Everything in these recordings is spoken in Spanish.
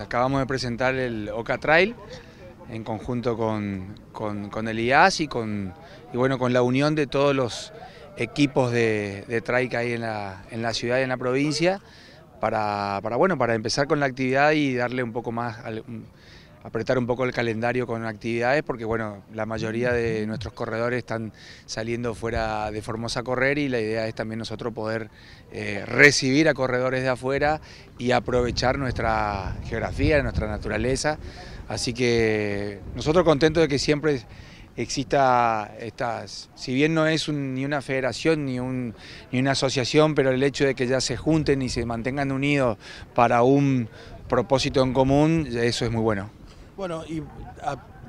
Acabamos de presentar el Oca Trail en conjunto con, con, el IAS y con, bueno, con la unión de todos los equipos de, trail que hay en la, en la, ciudad y en la provincia para, bueno, para empezar con la actividad y darle un poco más apretar un poco el calendario con actividades porque bueno, la mayoría de nuestros corredores están saliendo fuera de Formosa a correr y la idea es también nosotros poder eh, recibir a corredores de afuera y aprovechar nuestra geografía, nuestra naturaleza. Así que nosotros contentos de que siempre exista estas, si bien no es ni una federación ni, ni una asociación, pero el hecho de que ya se junten y se mantengan unidos para un propósito en común, eso es muy bueno. Bueno, y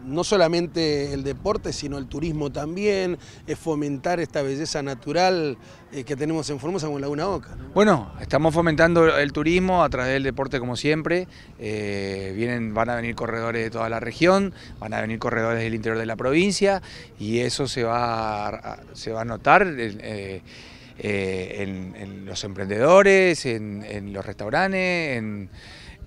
no solamente el deporte, sino el turismo también, es fomentar esta belleza natural eh, que tenemos en Formosa con Laguna Oca. Bueno, estamos fomentando el turismo a través del deporte como siempre, eh, vienen, van a venir corredores de toda la región, van a venir corredores del interior de la provincia y eso se va a, se va a notar. en, eh, los emprendedores, en los restaurantes, en,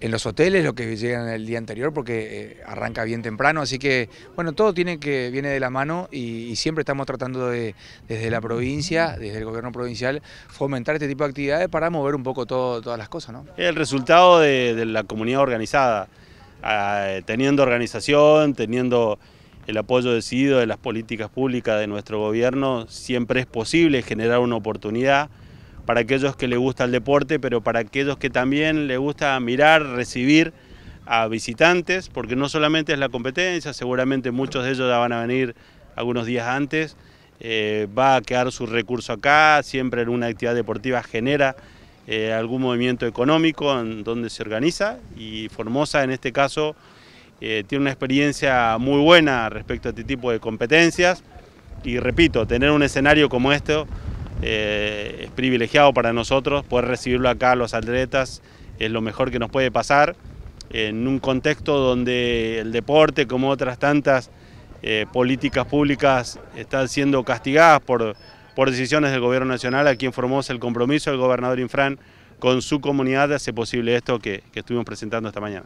en los hoteles lo que llegan el día anterior porque eh, arranca bien temprano, así que bueno, todo tiene que viene de la mano y, siempre estamos tratando de desde la provincia, desde el gobierno provincial, fomentar este tipo de actividades para mover un poco todas las cosas. ¿no? El resultado de, la comunidad organizada, ah, teniendo organización, teniendo el apoyo decidido de las políticas públicas de nuestro gobierno, siempre es posible generar una oportunidad para aquellos que les gusta el deporte, pero para aquellos que también les gusta mirar, recibir a visitantes, porque no solamente es la competencia, seguramente muchos de ellos ya van a venir algunos días antes, eh, va a quedar su recurso acá, siempre en una actividad deportiva genera eh, algún movimiento económico en donde se organiza y Formosa en este caso eh, tiene una experiencia muy buena respecto a este tipo de competencias y repito, tener un escenario como este eh, es privilegiado para nosotros poder recibirlo acá a los atletas, es lo mejor que nos puede pasar en un contexto donde el deporte, como otras tantas eh, políticas públicas, están siendo castigadas por, decisiones del Gobierno Nacional, a quien formó el compromiso del gobernador Infran con su comunidad de hace posible esto que estuvimos presentando esta mañana.